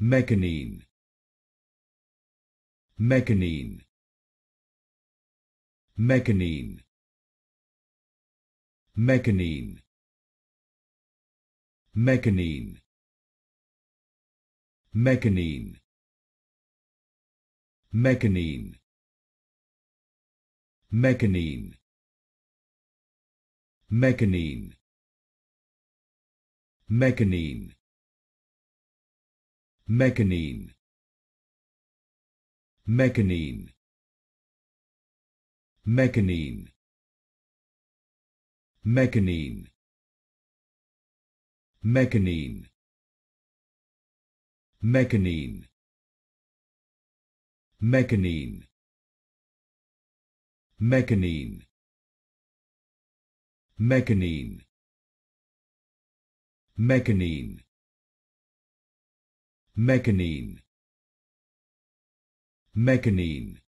mechanine Meconine. Meconine. Meconine. Meconine. Meconine. Meconine. Meconine. Meconine. Mechanine. Mechanine. Mechanine. Mechanine. Mechanine. Mechanine. Mechanine. Mechanine. Mechanine. Mechanine. Mechanine. Mechanine.